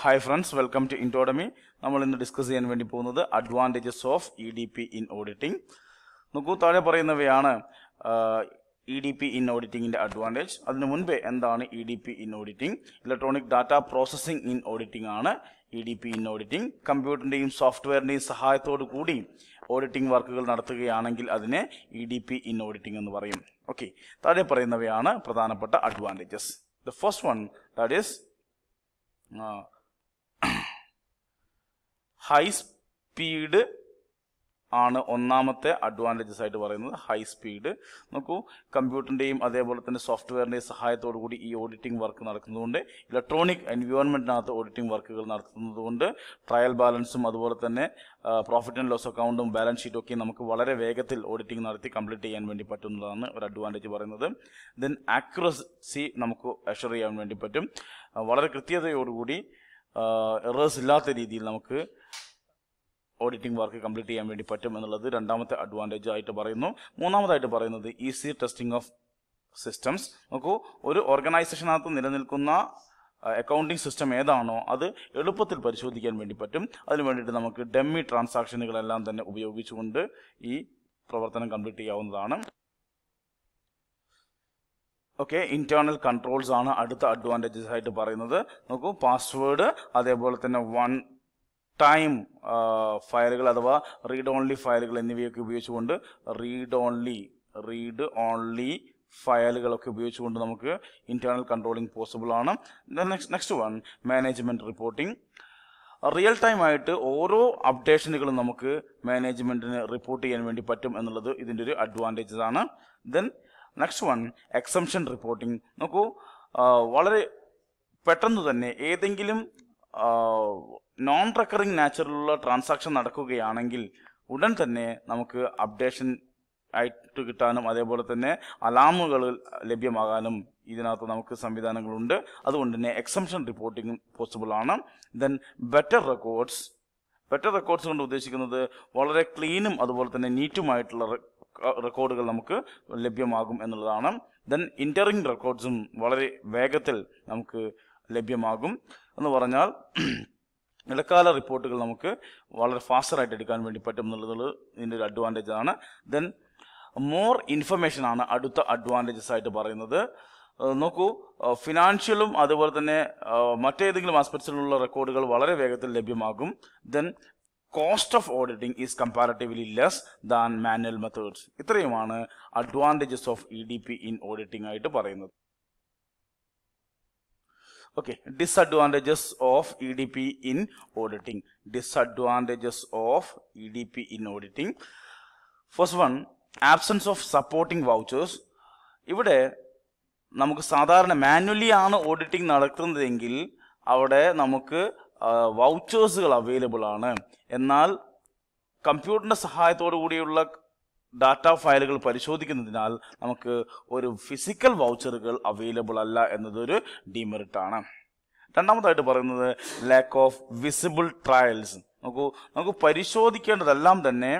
hi friends welcome to ഇൻഡോഡമി നമ്മൾ ഇന്ന് ഡിസ്കസ് ചെയ്യാൻ വേണ്ടി പോകുന്നത് advantages of E D P in auditing നോക്കൂ താഴെ പറയുന്നവയാണ് ഇ ഡി പി ഇൻ ഓഡിറ്റിങ്ങിൻ്റെ അഡ്വാൻറ്റേജ് അതിനു മുൻപേ എന്താണ് E D P in auditing electronic data processing in auditing ആണ് E D P in auditing കമ്പ്യൂട്ടറിൻ്റെയും സോഫ്റ്റ്വെയറിൻ്റെയും സഹായത്തോടു കൂടി ഓഡിറ്റിംഗ് വർക്കുകൾ നടത്തുകയാണെങ്കിൽ അതിനെ E D P in auditing എന്ന് പറയും ഓക്കെ താഴെ പറയുന്നവയാണ് പ്രധാനപ്പെട്ട advantages the first one that is high speed ആണ് ഒന്നാമത്തെ അഡ്വാൻറ്റേജസ് ആയിട്ട് പറയുന്നത് ഹൈ സ്പീഡ് നോക്കൂ കമ്പ്യൂട്ടറിൻ്റെയും അതേപോലെ തന്നെ സോഫ്റ്റ്വെയറിൻ്റെയും സഹായത്തോടു കൂടി ഈ ഓഡിറ്റിംഗ് വർക്ക് നടക്കുന്നതുകൊണ്ട് ഇലക്ട്രോണിക് എൻവയോൺമെൻറ്റിനകത്ത് ഓഡിറ്റിംഗ് വർക്കുകൾ നടത്തുന്നതുകൊണ്ട് ട്രയൽ ബാലൻസും അതുപോലെ തന്നെ പ്രോഫിറ്റ് ആൻഡ് ലോസ് അക്കൗണ്ടും ബാലൻസ് ഷീറ്റും ഒക്കെ നമുക്ക് വളരെ വേഗത്തിൽ ഓഡിറ്റിംഗ് നടത്തി കംപ്ലീറ്റ് ചെയ്യാൻ വേണ്ടി പറ്റുന്നതാണ് ഒരു അഡ്വാൻറ്റേജ് പറയുന്നത് ദെൻ ആക്യുറസി നമുക്ക് അഷർ ചെയ്യാൻ വേണ്ടി പറ്റും വളരെ കൃത്യതയോടുകൂടി എറേഴ്സ് ഇല്ലാത്ത രീതിയിൽ നമുക്ക് ഓഡിറ്റിംഗ് വർക്ക് കംപ്ലീറ്റ് ചെയ്യാൻ വേണ്ടി പറ്റും എന്നുള്ളത് രണ്ടാമത്തെ അഡ്വാൻറ്റേജ് ആയിട്ട് പറയുന്നു മൂന്നാമതായിട്ട് പറയുന്നത് ഈസി ടെസ്റ്റിംഗ് ഓഫ് സിസ്റ്റംസ് നോക്കൂ ഒരു ഓർഗനൈസേഷനകത്ത് നിലനിൽക്കുന്ന അക്കൗണ്ടിംഗ് സിസ്റ്റം ഏതാണോ അത് എളുപ്പത്തിൽ പരിശോധിക്കാൻ വേണ്ടി പറ്റും അതിനു വേണ്ടിയിട്ട് നമുക്ക് ഡെമ്മി ട്രാൻസാക്ഷനുകളെല്ലാം തന്നെ ഉപയോഗിച്ചുകൊണ്ട് ഈ പ്രവർത്തനം കംപ്ലീറ്റ് ചെയ്യാവുന്നതാണ് ഓക്കെ ഇന്റേണൽ കൺട്രോൾസ് ആണ് അടുത്ത അഡ്വാൻറ്റേജസ് ആയിട്ട് പറയുന്നത് നോക്കൂ പാസ്വേഡ് അതേപോലെ തന്നെ വൺ ടൈം ഫയലുകൾ അഥവാ റീഡ് ഓൺലി ഫയലുകൾ എന്നിവയൊക്കെ ഉപയോഗിച്ചുകൊണ്ട് റീഡ് ഓൺലി റീഡ് ഓൺലി ഫയലുകളൊക്കെ ഉപയോഗിച്ചുകൊണ്ട് നമുക്ക് ഇന്റേണൽ കൺട്രോളിംഗ് പോസിബിൾ ആണ് next one management reporting real time ആയിട്ട് ഓരോ അപ്ഡേഷനുകളും നമുക്ക് മാനേജ്മെൻറ്റിന് റിപ്പോർട്ട് ചെയ്യാൻ വേണ്ടി പറ്റും എന്നുള്ളത് ഇതിൻ്റെ ഒരു അഡ്വാൻറ്റേജസ് ആണ് then next one exception reporting നോക്കൂ വളരെ പെട്ടെന്ന് തന്നെ ഏതെങ്കിലും നോൺ റെക്കറിംഗ് നാച്ചുറലുള്ള ട്രാൻസാക്ഷൻ നടക്കുകയാണെങ്കിൽ ഉടൻ തന്നെ നമുക്ക് അപ്ഡേഷൻ ആയിട്ട് കിട്ടാനും അതേപോലെ തന്നെ അലാമുകൾ ലഭ്യമാകാനും ഇതിനകത്ത് നമുക്ക് സംവിധാനങ്ങളുണ്ട് അതുകൊണ്ട് തന്നെ എക്സംഷൻ റിപ്പോർട്ടിംഗ് പോസിബിൾ ആണ് then better records better records കൊണ്ട് ഉദ്ദേശിക്കുന്നത് വളരെ ക്ലീനും അതുപോലെ തന്നെ നീറ്റുമായിട്ടുള്ള റെക്കോർഡുകൾ നമുക്ക് ലഭ്യമാകും എന്നുള്ളതാണ് ദെൻ ഇൻ്ററിംഗ് റെക്കോർഡ്സും വളരെ വേഗത്തിൽ നമുക്ക് ലഭ്യമാകും എന്ന് പറഞ്ഞാൽ ഇടക്കാല റിപ്പോർട്ടുകൾ നമുക്ക് വളരെ ഫാസ്റ്ററായിട്ട് എടുക്കാൻ വേണ്ടി പറ്റും എന്നുള്ളത് ഇതിൻ്റെ ഒരു അഡ്വാൻറ്റേജ് ആണ് ദെൻ മോർ ഇൻഫർമേഷൻ ആണ് അടുത്ത അഡ്വാൻറ്റേജസ് ആയിട്ട് പറയുന്നത് നോക്കൂ ഫിനാൻഷ്യലും അതുപോലെ തന്നെ മറ്റേതെങ്കിലും ആസ്പെക്ട്സിലുള്ള റെക്കോർഡുകൾ വളരെ വേഗത്തിൽ ലഭ്യമാകും then cost of auditing is comparatively less than manual methods ഇത്രയുമാണ് advantages of E D P in auditing ആയിട്ട് പറയുന്നത് okay disadvantages of E D P in auditing disadvantages of E D P in auditing first one absence of supporting vouchers ഇവിടെ നമുക്ക് സാധാരണ manually ആണ് auditing നടത്തുന്നതെങ്കിൽ അവിടെ നമുക്ക് വൗച്ചേഴ്സുകൾ available ആണ് എന്നാൽ കമ്പ്യൂട്ടറിൻ്റെ സഹായത്തോടു കൂടിയുള്ള ഡാറ്റ ഫയലുകൾ പരിശോധിക്കുന്നതിനാൽ നമുക്ക് ഒരു ഫിസിക്കൽ വൗച്ചറുകൾ അവൈലബിൾ അല്ല എന്നതൊരു ഡിമെറിറ്റാണ് രണ്ടാമതായിട്ട് പറയുന്നത് ലാക്ക് ഓഫ് വിസിബിൾ ട്രയൽസ് നോക്കൂ നമുക്ക് പരിശോധിക്കേണ്ടതെല്ലാം തന്നെ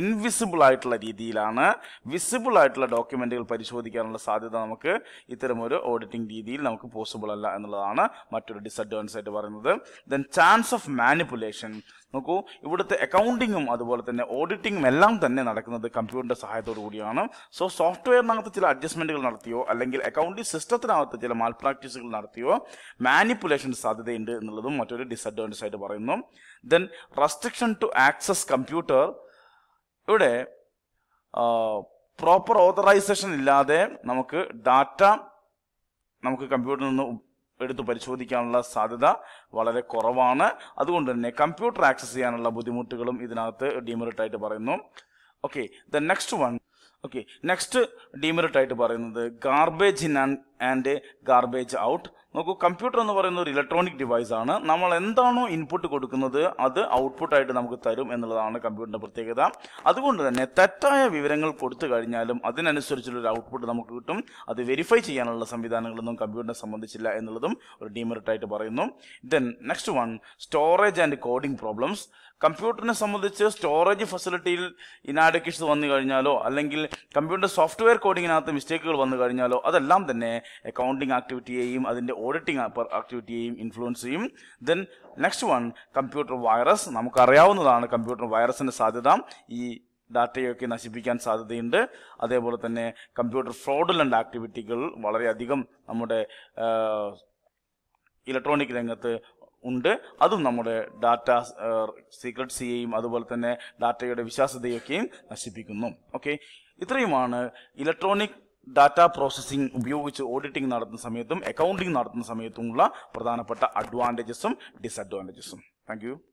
ഇൻവിസിബിൾ ആയിട്ടുള്ള രീതിയിലാണ് വിസിബിൾ ആയിട്ടുള്ള ഡോക്യുമെന്റുകൾ പരിശോധിക്കാനുള്ള സാധ്യത നമുക്ക് ഇത്തരമൊരു ഓഡിറ്റിംഗ് രീതിയിൽ നമുക്ക് പോസിബിൾ അല്ല എന്നുള്ളതാണ് മറ്റൊരു ഡിസഡ്വാൻസ് ആയിട്ട് പറയുന്നത് ദെൻ ചാൻസ് ഓഫ് മാനിപ്പുലേഷൻ നോക്കൂ ഇവിടുത്തെ അക്കൗണ്ടിങ്ങും അതുപോലെ തന്നെ ഓഡിറ്റിങ്ങും എല്ലാം തന്നെ നടക്കുന്നത് കമ്പ്യൂട്ടറിന്റെ സഹായത്തോടു കൂടിയാണ് സോ സോഫ്റ്റ്വെയറിനകത്ത് ചില അഡ്ജസ്റ്റ്മെന്റുകൾ നടത്തിയോ അല്ലെങ്കിൽ അക്കൗണ്ടിംഗ് സിസ്റ്റത്തിനകത്ത് ചില മാൽ പ്രാക്ടീസുകൾ നടത്തിയോ മാനിപ്പുലേഷൻ സാധ്യതയുണ്ട് എന്നുള്ളതും മറ്റൊരു ഡിസഡ്വാൻറ്റേജ് ആയിട്ട് പറയുന്നു then restriction to access computer ഇവിടെ പ്രോപ്പർ ഓതറൈസേഷൻ ഇല്ലാതെ നമുക്ക് ഡാറ്റ നമുക്ക് കമ്പ്യൂട്ടറിൽ നിന്ന് എടുത്ത് പരിശോധിക്കാനുള്ള സാധ്യത വളരെ കുറവാണ് അതുകൊണ്ട് തന്നെ കമ്പ്യൂട്ടർ ആക്സസ് ചെയ്യാനുള്ള ബുദ്ധിമുട്ടുകളും ഇതിനകത്ത് ഡിമെറിറ്റ് ആയിട്ട് പറയുന്നു okay the next one okay next demerit ആയിട്ട് പറയുന്നത് garbage in and garbage out നോക്കൂ കമ്പ്യൂട്ടർ എന്ന് പറയുന്ന ഒരു ഇലക്ട്രോണിക് ഡിവൈസ് ആണ് നമ്മൾ എന്താണോ ഇൻപുട്ട് കൊടുക്കുന്നത് അത് ഔട്ട്പുട്ട് ആയിട്ട് നമുക്ക് തരും എന്നുള്ളതാണ് കമ്പ്യൂട്ടറിന്റെ പ്രത്യേകത അതുകൊണ്ട് തന്നെ തെറ്റായ വിവരങ്ങൾ കൊടുത്തു കഴിഞ്ഞാലും അതിനനുസരിച്ചുള്ള ഒരു ഔട്ട്പുട്ട് നമുക്ക് കിട്ടും അത് വെരിഫൈ ചെയ്യാനുള്ള സംവിധാനങ്ങളൊന്നും കമ്പ്യൂട്ടറിനെ സംബന്ധിച്ചില്ല എന്നുള്ളതും ഒരു ഡീമെറിറ്റ് ആയിട്ട് പറയുന്നു then next one storage and coding problems കമ്പ്യൂട്ടറിനെ സംബന്ധിച്ച് സ്റ്റോറേജ് ഫെസിലിറ്റിയിൽ ഇനാഡക്വേഷൻ വന്നു കഴിഞ്ഞാലോ അല്ലെങ്കിൽ കമ്പ്യൂട്ടർ സോഫ്റ്റ്വെയർ കോഡിങ്ങിനകത്ത് മിസ്റ്റേക്കുകൾ വന്നു കഴിഞ്ഞാലോ അതെല്ലാം തന്നെ അക്കൗണ്ടിങ് ആക്ടിവിറ്റിയെയും അതിൻ്റെ ഓഡിറ്റിംഗ് ആക്ടിവിറ്റിയെയും ഇൻഫ്ലുവൻസ് ചെയ്യും then next one computer virus നമുക്കറിയാവുന്നതാണ് കമ്പ്യൂട്ടർ വൈറസിൻ്റെ സാധ്യത ഈ ഡാറ്റയൊക്കെ നശിപ്പിക്കാൻ സാധ്യതയുണ്ട് അതേപോലെ തന്നെ കമ്പ്യൂട്ടർ ഫ്രോഡിലുണ്ട് ആക്ടിവിറ്റികൾ വളരെയധികം നമ്മുടെ ഇലക്ട്രോണിക് രംഗത്ത് ഉണ്ട് അതും നമ്മുടെ ഡാറ്റ സീക്രട്സിയെയും അതുപോലെ തന്നെ ഡാറ്റയുടെ വിശ്വാസ്യതയൊക്കെയും നശിപ്പിക്കുന്നു ഓക്കെ ഇത്രയുമാണ് ഇലക്ട്രോണിക് ഡാറ്റ പ്രോസസ്സിംഗ് ഉപയോഗിച്ച് ഓഡിറ്റിംഗ് നടത്തുന്ന സമയത്തും അക്കൗണ്ടിംഗ് നടത്തുന്ന സമയത്തുമുള്ള പ്രധാനപ്പെട്ട അഡ്വാൻറ്റേജസും ഡിസഡ്വാൻറ്റേജസും താങ്ക്